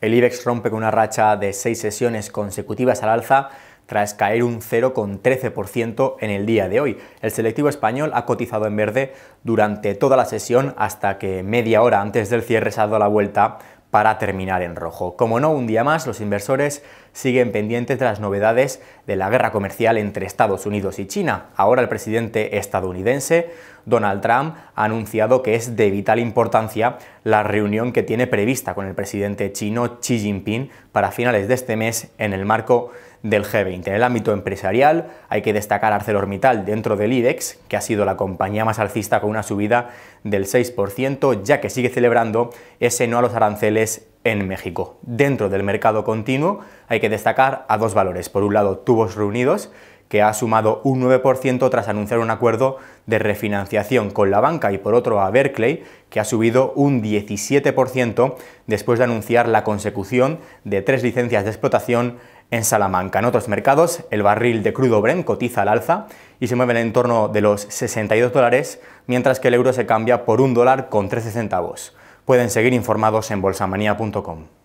El IBEX rompe con una racha de seis sesiones consecutivas al alza tras caer un 0,13% en el día de hoy. El selectivo español ha cotizado en verde durante toda la sesión hasta que media hora antes del cierre se ha dado la vuelta para terminar en rojo. Como no, un día más los inversores siguen pendientes de las novedades de la guerra comercial entre Estados Unidos y China. Ahora el presidente estadounidense, Donald Trump, ha anunciado que es de vital importancia la reunión que tiene prevista con el presidente chino Xi Jinping para finales de este mes en el marco del G20. En el ámbito empresarial hay que destacar ArcelorMittal dentro del IDEX, que ha sido la compañía más alcista con una subida del 6%, ya que sigue celebrando ese no a los aranceles en México. Dentro del mercado continuo hay que destacar a dos valores. Por un lado, Tubos Reunidos, que ha sumado un 9% tras anunciar un acuerdo de refinanciación con la banca y por otro a Berkeley, que ha subido un 17% después de anunciar la consecución de tres licencias de explotación en Salamanca. En otros mercados, el barril de crudo Bren cotiza al alza y se mueve en torno de los 62 dólares, mientras que el euro se cambia por un dólar con 13 centavos. Pueden seguir informados en bolsamanía.com.